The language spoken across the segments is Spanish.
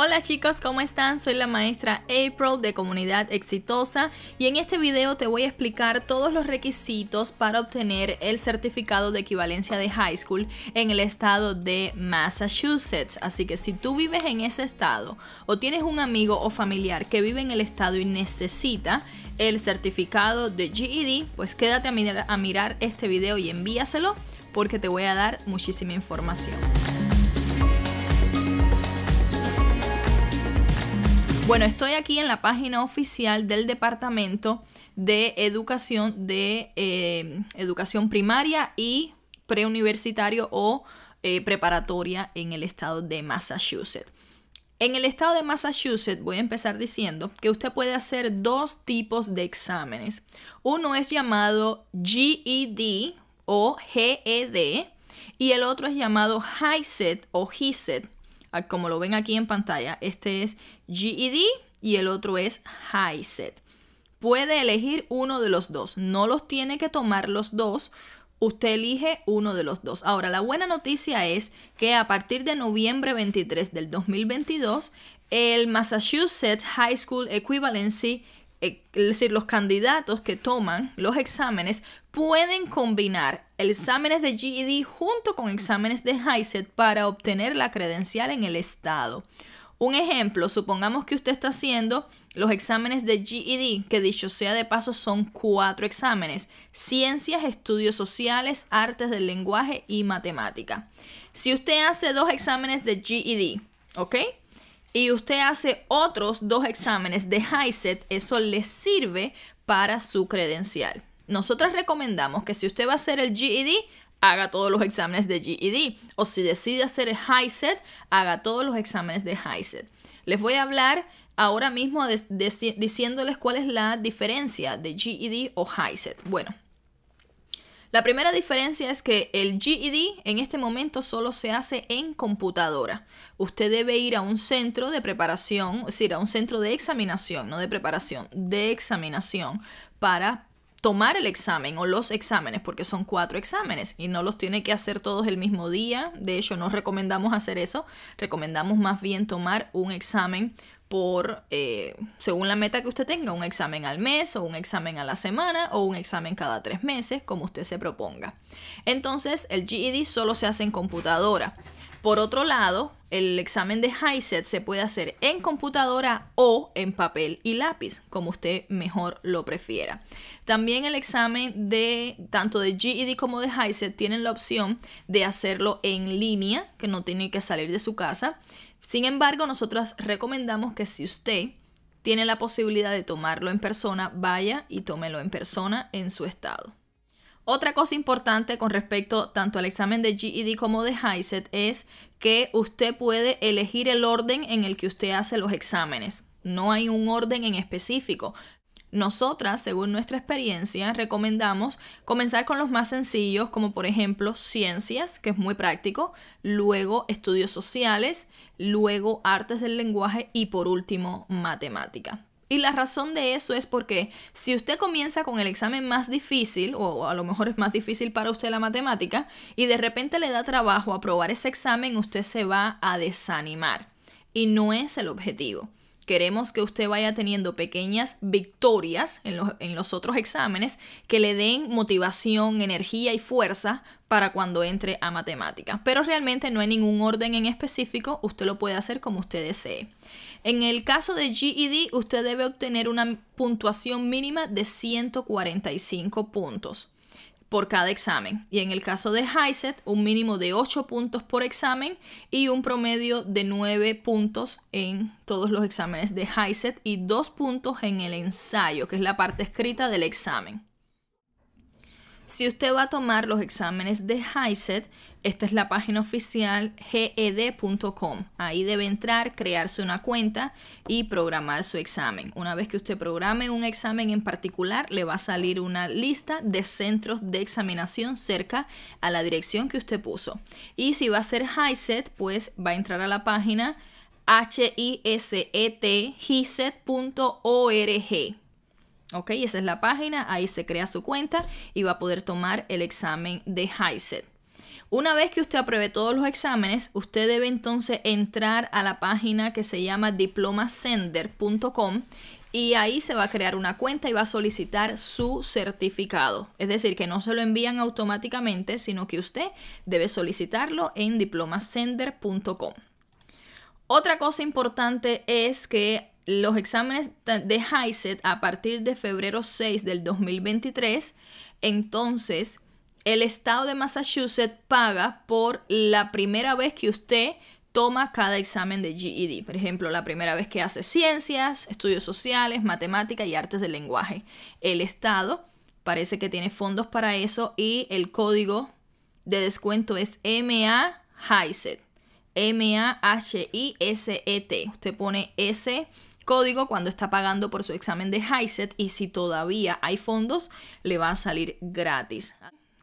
Hola chicos, ¿cómo están? Soy la maestra April de Comunidad Exitosa y en este video te voy a explicar todos los requisitos para obtener el certificado de equivalencia de high school en el estado de Massachusetts. Así que si tú vives en ese estado o tienes un amigo o familiar que vive en el estado y necesita el certificado de GED, pues quédate a mirar, a mirar este video y envíaselo porque te voy a dar muchísima información. Bueno, estoy aquí en la página oficial del Departamento de Educación de eh, Educación Primaria y Preuniversitario o eh, Preparatoria en el estado de Massachusetts. En el estado de Massachusetts, voy a empezar diciendo que usted puede hacer dos tipos de exámenes. Uno es llamado GED o GED y el otro es llamado HISET o HISET como lo ven aquí en pantalla, este es GED y el otro es High Puede elegir uno de los dos, no los tiene que tomar los dos, usted elige uno de los dos. Ahora, la buena noticia es que a partir de noviembre 23 del 2022, el Massachusetts High School Equivalency eh, es decir, los candidatos que toman los exámenes pueden combinar exámenes de GED junto con exámenes de HISET para obtener la credencial en el estado. Un ejemplo, supongamos que usted está haciendo los exámenes de GED, que dicho sea de paso son cuatro exámenes, ciencias, estudios sociales, artes del lenguaje y matemática. Si usted hace dos exámenes de GED, ¿ok? y usted hace otros dos exámenes de HISET, eso le sirve para su credencial. Nosotras recomendamos que si usted va a hacer el GED, haga todos los exámenes de GED. O si decide hacer el HISET, haga todos los exámenes de HISET. Les voy a hablar ahora mismo diciéndoles cuál es la diferencia de GED o HISET. Bueno, la primera diferencia es que el GED en este momento solo se hace en computadora. Usted debe ir a un centro de preparación, es decir, a un centro de examinación, no de preparación, de examinación para tomar el examen o los exámenes, porque son cuatro exámenes y no los tiene que hacer todos el mismo día. De hecho, no recomendamos hacer eso, recomendamos más bien tomar un examen por, eh, según la meta que usted tenga, un examen al mes o un examen a la semana o un examen cada tres meses, como usted se proponga. Entonces, el GED solo se hace en computadora. Por otro lado, el examen de HiSET se puede hacer en computadora o en papel y lápiz, como usted mejor lo prefiera. También el examen de tanto de GED como de HiSET tienen la opción de hacerlo en línea, que no tiene que salir de su casa. Sin embargo, nosotros recomendamos que si usted tiene la posibilidad de tomarlo en persona, vaya y tómelo en persona en su estado. Otra cosa importante con respecto tanto al examen de GED como de HISET es que usted puede elegir el orden en el que usted hace los exámenes. No hay un orden en específico. Nosotras, según nuestra experiencia, recomendamos comenzar con los más sencillos, como por ejemplo ciencias, que es muy práctico, luego estudios sociales, luego artes del lenguaje y por último matemática. Y la razón de eso es porque si usted comienza con el examen más difícil, o a lo mejor es más difícil para usted la matemática, y de repente le da trabajo aprobar ese examen, usted se va a desanimar. Y no es el objetivo. Queremos que usted vaya teniendo pequeñas victorias en los, otros exámenes que le den motivación, energía y fuerza para cuando entre a matemática. Pero realmente no hay ningún orden en específico, usted lo puede hacer como usted desee. En el caso de GED, usted debe obtener una puntuación mínima de 145 puntos por cada examen. Y en el caso de HISET, un mínimo de 8 puntos por examen y un promedio de 9 puntos en todos los exámenes de HISET y 2 puntos en el ensayo, que es la parte escrita del examen. Si usted va a tomar los exámenes de HISET, esta es la página oficial ged.com. Ahí debe entrar, crearse una cuenta y programar su examen. Una vez que usted programe un examen en particular, le va a salir una lista de centros de examinación cerca a la dirección que usted puso. Y si va a ser HISET, pues va a entrar a la página hiset.org Ok, esa es la página, ahí se crea su cuenta y va a poder tomar el examen de HiSET. Una vez que usted apruebe todos los exámenes, usted debe entonces entrar a la página que se llama diplomasender.com y ahí se va a crear una cuenta y va a solicitar su certificado. Es decir, que no se lo envían automáticamente, sino que usted debe solicitarlo en diplomasender.com. Otra cosa importante es que los exámenes de HISET a partir de febrero 6 del 2023, entonces el estado de Massachusetts paga por la primera vez que usted toma cada examen de GED. Por ejemplo, la primera vez que hace ciencias, estudios sociales, matemáticas y artes del lenguaje. El Estado parece que tiene fondos para eso y el código de descuento es MA HISET. M-A-H-I-S-E-T. Usted pone S código cuando está pagando por su examen de HISET y si todavía hay fondos, le va a salir gratis.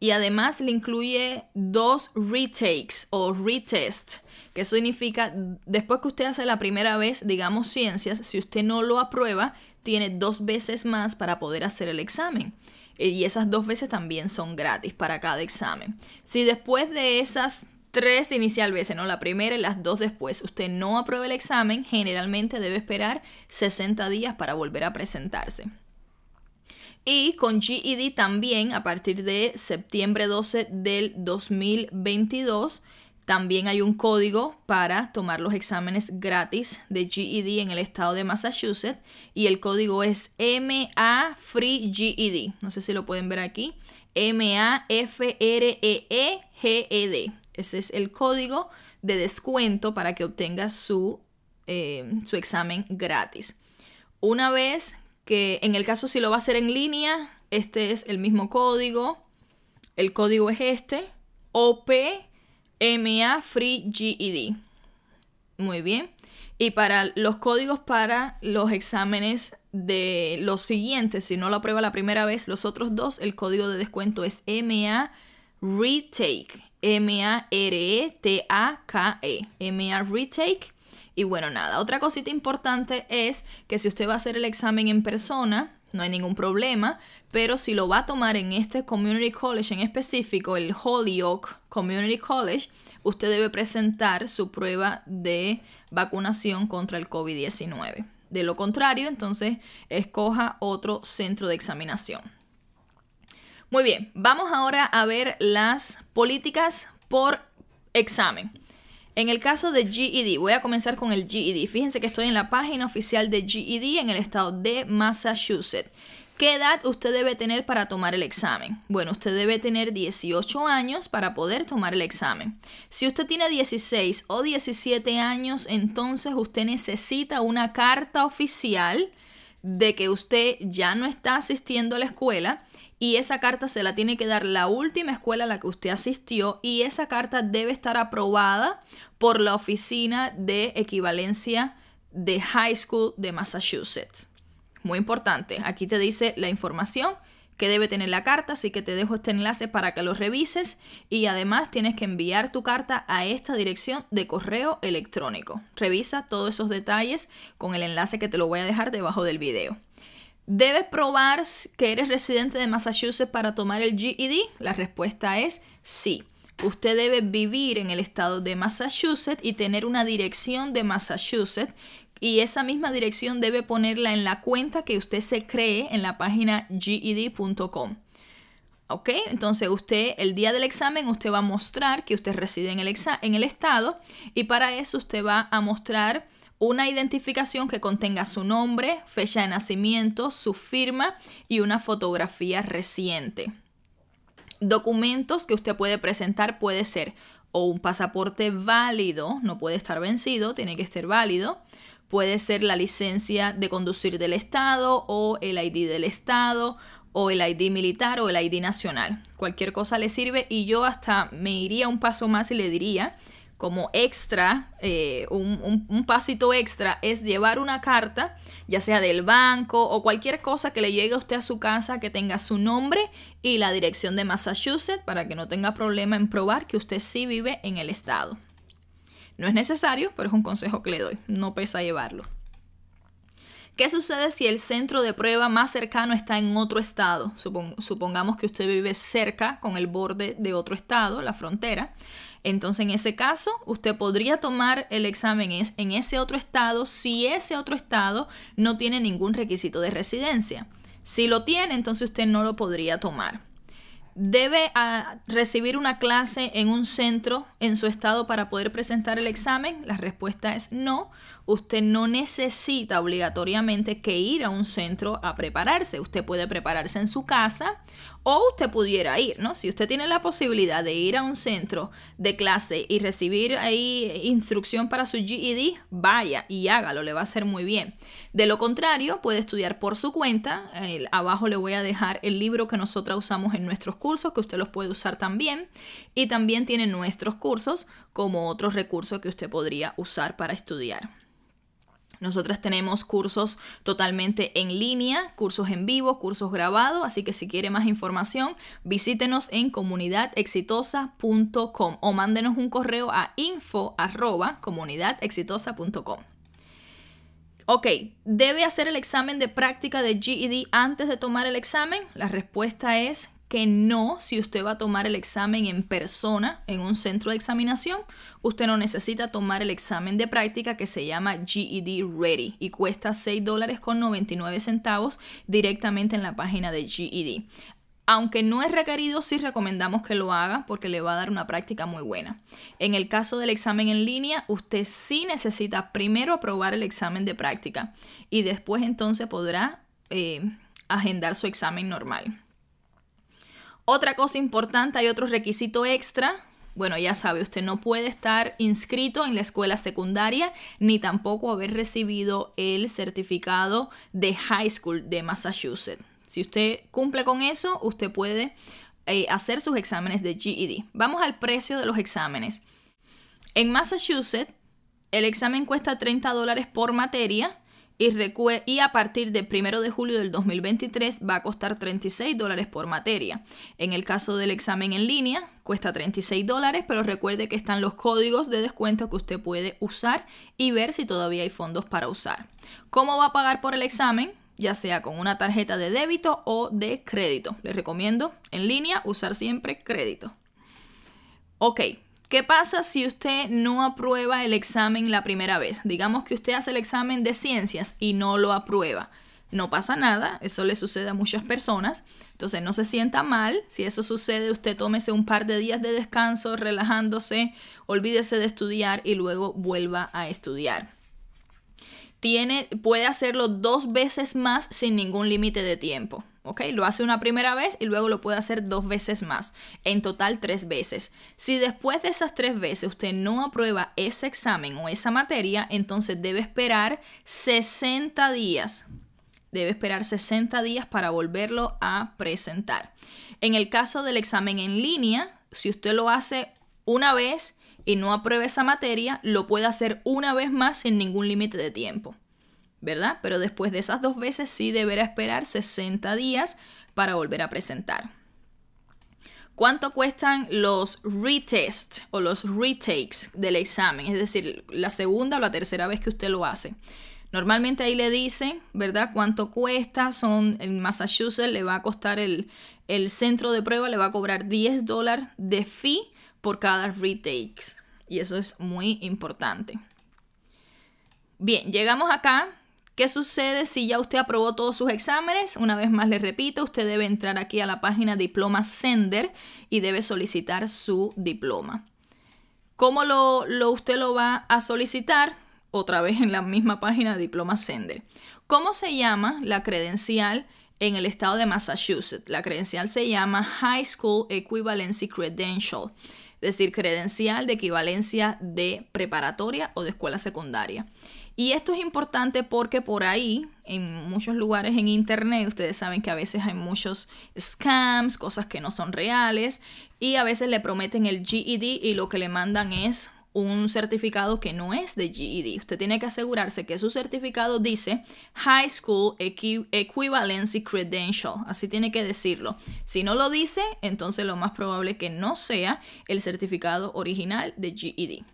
Y además le incluye dos retakes o retest, que significa después que usted hace la primera vez, digamos ciencias, si usted no lo aprueba, tiene dos veces más para poder hacer el examen eh, y esas dos veces también son gratis para cada examen. Si después de esas tres inicial veces, ¿no? La primera y las dos después. Usted no aprueba el examen, generalmente debe esperar 60 días para volver a presentarse. Y con GED también, a partir de septiembre 12 del 2022, también hay un código para tomar los exámenes gratis de GED en el estado de Massachusetts y el código es MA Free e No sé si lo pueden ver aquí. M A F R E E G E D. Ese es el código de descuento para que obtenga su, eh, su examen gratis. Una vez que en el caso si lo va a hacer en línea, este es el mismo código. El código es este, OPMA Free GED. Muy bien. Y para los códigos para los exámenes de los siguientes, si no lo aprueba la primera vez, los otros dos, el código de descuento es MA Retake. M-A-R-E-T-A-K-E. -E, t a k e m a Retake. Y bueno, nada, otra cosita importante es que si usted va a hacer el examen en persona, no hay ningún problema, pero si lo va a tomar en este Community College en específico, el Holyoke Community College, usted debe presentar su prueba de vacunación contra el COVID-19. De lo contrario, entonces escoja otro centro de examinación. Muy bien, vamos ahora a ver las políticas por examen. En el caso de GED, voy a comenzar con el GED. Fíjense que estoy en la página oficial de GED en el estado de Massachusetts. ¿Qué edad usted debe tener para tomar el examen? Bueno, usted debe tener 18 años para poder tomar el examen. Si usted tiene 16 o 17 años, entonces usted necesita una carta oficial de que usted ya no está asistiendo a la escuela y esa carta se la tiene que dar la última escuela a la que usted asistió y esa carta debe estar aprobada por la oficina de equivalencia de high school de Massachusetts. Muy importante, aquí te dice la información que debe tener la carta, así que te dejo este enlace para que lo revises y además tienes que enviar tu carta a esta dirección de correo electrónico. Revisa todos esos detalles con el enlace que te lo voy a dejar debajo del video. ¿Debes probar que eres residente de Massachusetts para tomar el GED? La respuesta es sí. Usted debe vivir en el estado de Massachusetts y tener una dirección de Massachusetts y esa misma dirección debe ponerla en la cuenta que usted se cree en la página GED.com. ¿Ok? Entonces usted, el día del examen, usted va a mostrar que usted reside en el, en el estado y para eso usted va a mostrar una identificación que contenga su nombre, fecha de nacimiento, su firma y una fotografía reciente. Documentos que usted puede presentar puede ser o un pasaporte válido, no puede estar vencido, tiene que estar válido, puede ser la licencia de conducir del Estado o el ID del Estado o el ID militar o el ID nacional. Cualquier cosa le sirve y yo hasta me iría un paso más y le diría como extra, eh, un, pasito extra, es llevar una carta, ya sea del banco o cualquier cosa que le llegue a usted a su casa que tenga su nombre y la dirección de Massachusetts para que no tenga problema en probar que usted sí vive en el estado. No es necesario, pero es un consejo que le doy, no pesa llevarlo. ¿Qué sucede si el centro de prueba más cercano está en otro estado? supongamos que usted vive cerca con el borde de otro estado, la frontera. Entonces, en ese caso, usted podría tomar el examen en ese otro estado si ese otro estado no tiene ningún requisito de residencia. Si lo tiene, entonces usted no lo podría tomar. Debe ah, recibir una clase en un centro en su estado para poder presentar el examen. La respuesta es no. Usted no necesita obligatoriamente que ir a un centro a prepararse. Usted puede prepararse en su casa o usted pudiera ir, ¿no? Si usted tiene la posibilidad de ir a un centro de clase y recibir ahí instrucción para su GED, vaya y hágalo, le va a hacer muy bien. De lo contrario, puede estudiar por su cuenta. abajo le voy a dejar el libro que nosotras usamos en nuestros cursos, que usted los puede usar también. Y también tiene nuestros cursos como otros recursos que usted podría usar para estudiar. Nosotras tenemos cursos totalmente en línea, cursos en vivo, cursos grabados, así que si quiere más información, visítenos en comunidadexitosa.com o mándenos un correo a info@comunidadexitosa.com. Ok, ¿debe hacer el examen de práctica de GED antes de tomar el examen? La respuesta es que no si usted va a tomar el examen en persona en un centro de examinación. Usted no necesita tomar el examen de práctica que se llama GED Ready y cuesta $6.99 dólares con centavos directamente en la página de GED. Aunque no es requerido, sí recomendamos que lo haga porque le va a dar una práctica muy buena. En el caso del examen en línea, usted sí necesita primero aprobar el examen de práctica y después entonces podrá eh, agendar su examen normal. Otra cosa importante, hay otro requisito extra. Bueno, ya sabe, usted no puede estar inscrito en la escuela secundaria ni tampoco haber recibido el certificado de high school de Massachusetts. Si usted cumple con eso, usted puede eh, hacer sus exámenes de GED. Vamos al precio de los exámenes. En Massachusetts, el examen cuesta 30 dólares por materia y, y, a partir del 1 de julio del 2023 va a costar 36 dólares por materia. En el caso del examen en línea cuesta 36 dólares, pero recuerde que están los códigos de descuento que usted puede usar y ver si todavía hay fondos para usar. ¿Cómo va a pagar por el examen? ya sea con una tarjeta de débito o de crédito. Les recomiendo en línea usar siempre crédito. Ok, ¿Qué pasa si usted no aprueba el examen la primera vez? Digamos que usted hace el examen de ciencias y no lo aprueba. No pasa nada, eso le sucede a muchas personas. Entonces no se sienta mal. Si eso sucede, usted tómese un par de días de descanso, relajándose, olvídese de estudiar y luego vuelva a estudiar. Tiene, puede hacerlo dos veces más sin ningún límite de tiempo. Lo hace una primera vez y luego lo puede hacer dos veces más, en total tres veces. Si después de esas tres veces usted no aprueba ese examen o esa materia, entonces debe esperar 60 días. Debe esperar 60 días para volverlo a presentar. En el caso del examen en línea, si usted lo hace una vez y no aprueba esa materia, lo puede hacer una vez más sin ningún límite de tiempo. ¿verdad? Pero después de esas dos veces sí deberá esperar 60 días para volver a presentar. ¿Cuánto cuestan los retests o los retakes del examen? Es decir, la segunda o la tercera vez que usted lo hace. Normalmente ahí le dicen, ¿verdad? ¿Cuánto cuesta? Son en Massachusetts le va a costar el, el centro de prueba, le va a cobrar 10 dólares de fee por cada retakes. Y eso es muy importante. Bien, llegamos acá ¿Qué sucede si ya usted aprobó todos sus exámenes? Una vez más le repito, usted debe entrar aquí a la página Diploma Sender y debe solicitar su diploma. ¿Cómo lo, usted lo va a solicitar? Otra vez en la misma página Diploma Sender. ¿Cómo se llama la credencial en el estado de Massachusetts? La credencial se llama High School Equivalency Credential, es decir, credencial de equivalencia de preparatoria o de escuela secundaria. Y esto es importante porque por ahí, en muchos lugares en Internet, ustedes saben que a veces hay muchos scams, cosas que no son reales, y a veces le prometen el GED y lo que le mandan es un certificado que no es de GED. Usted tiene que asegurarse que su certificado dice High School Equivalency Credential. Así tiene que decirlo. Si no lo dice, entonces lo más probable que no sea el certificado original de GED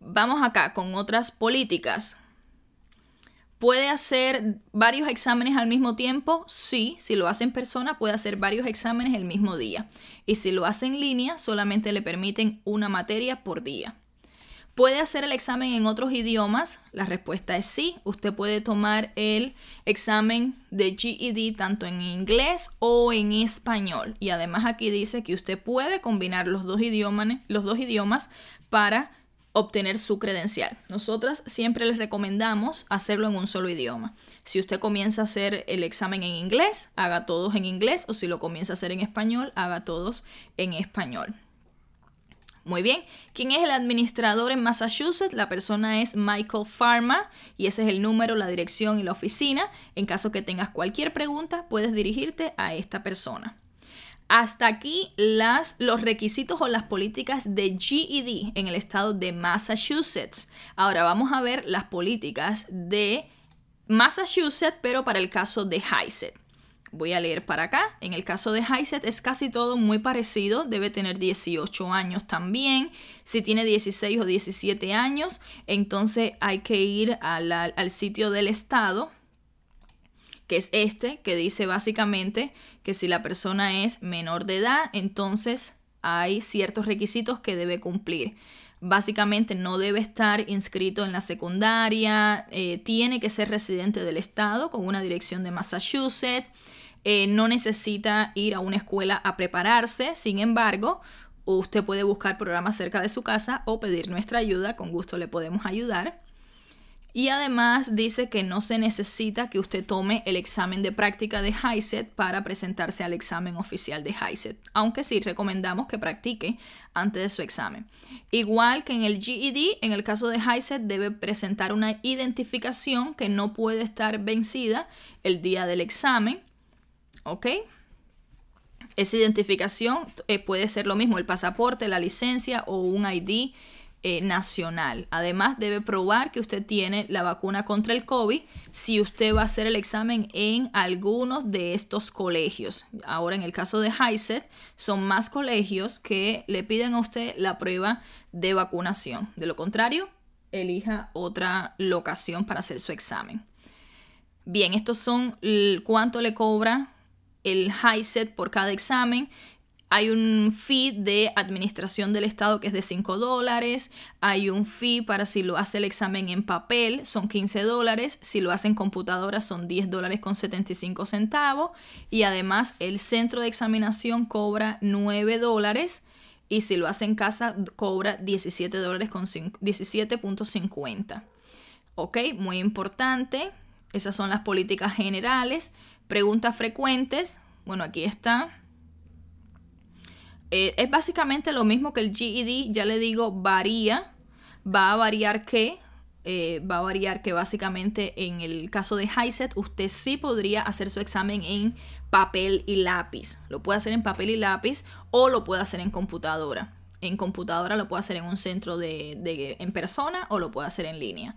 vamos acá con otras políticas. ¿Puede hacer varios exámenes al mismo tiempo? Sí, si lo hace en persona puede hacer varios exámenes el mismo día. Y si lo hace en línea, solamente le permiten una materia por día. ¿Puede hacer el examen en otros idiomas? La respuesta es sí. Usted puede tomar el examen de GED tanto en inglés o en español. Y además aquí dice que usted puede combinar los dos, idiomas, los dos idiomas para obtener su credencial. Nosotras siempre les recomendamos hacerlo en un solo idioma. Si usted comienza a hacer el examen en inglés, haga todos en inglés, o si lo comienza a hacer en español, haga todos en español. Muy bien, ¿quién es el administrador en Massachusetts? La persona es Michael Pharma y ese es el número, la dirección y la oficina. En caso que tengas cualquier pregunta, puedes dirigirte a esta persona. Hasta aquí las, los requisitos o las políticas de GED en el estado de Massachusetts. Ahora vamos a ver las políticas de Massachusetts, pero para el caso de Highset. Voy a leer para acá. En el caso de Highset es casi todo muy parecido. Debe tener 18 años también. Si tiene 16 o 17 años, entonces hay que ir al sitio del estado que es este, que dice básicamente que si la persona es menor de edad, entonces hay ciertos requisitos que debe cumplir. Básicamente no debe estar inscrito en la secundaria, eh, tiene que ser residente del estado con una dirección de Massachusetts, eh, no necesita ir a una escuela a prepararse, sin embargo, usted puede buscar programas cerca de su casa o pedir nuestra ayuda, con gusto le podemos ayudar. Y además dice que no se necesita que usted tome el examen de práctica de HISET para presentarse al examen oficial de HISET, aunque sí recomendamos que practique antes de su examen. Igual que en el GED, en el caso de HISET debe presentar una identificación que no puede estar vencida el día del examen. ¿Ok? Esa identificación eh, puede ser lo mismo, el pasaporte, la licencia o un ID eh, nacional. Además, debe probar que usted tiene la vacuna contra el COVID si usted va a hacer el examen en algunos de estos colegios. Ahora, en el caso de HISET, son más colegios que le piden a usted la prueba de vacunación. De lo contrario, elija otra locación para hacer su examen. Bien, estos son cuánto le cobra el HISET por cada examen. Hay un fee de administración del Estado que es de 5 dólares. Hay un fee para si lo hace el examen en papel, son 15 dólares. Si lo hace en computadora, son 10 dólares con 75 centavos. Y además, el centro de examinación cobra 9 dólares. Y si lo hace en casa, cobra 17 dólares con 17.50. Ok, muy importante. Esas son las políticas generales. Preguntas frecuentes. Bueno, aquí está eh, es básicamente lo mismo que el GED, ya le digo, varía. Va a variar que, eh, va a variar que básicamente en el caso de HiSet usted sí podría hacer su examen en papel y lápiz. Lo puede hacer en papel y lápiz o lo puede hacer en computadora. En computadora lo puede hacer en un centro de, en persona o lo puede hacer en línea.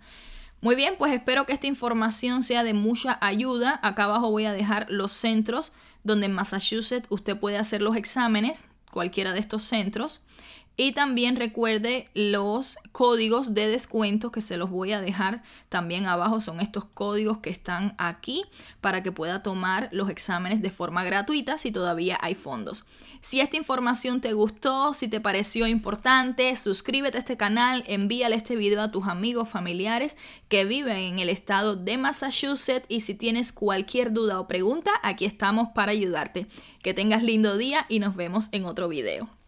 Muy bien, pues espero que esta información sea de mucha ayuda. Acá abajo voy a dejar los centros donde en Massachusetts usted puede hacer los exámenes cualquiera de estos centros y también recuerde los códigos de descuento que se los voy a dejar también abajo. Son estos códigos que están aquí para que pueda tomar los exámenes de forma gratuita si todavía hay fondos. Si esta información te gustó, si te pareció importante, suscríbete a este canal, envíale este video a tus amigos, familiares que viven en el estado de Massachusetts y si tienes cualquier duda o pregunta, aquí estamos para ayudarte. Que tengas lindo día y nos vemos en otro video.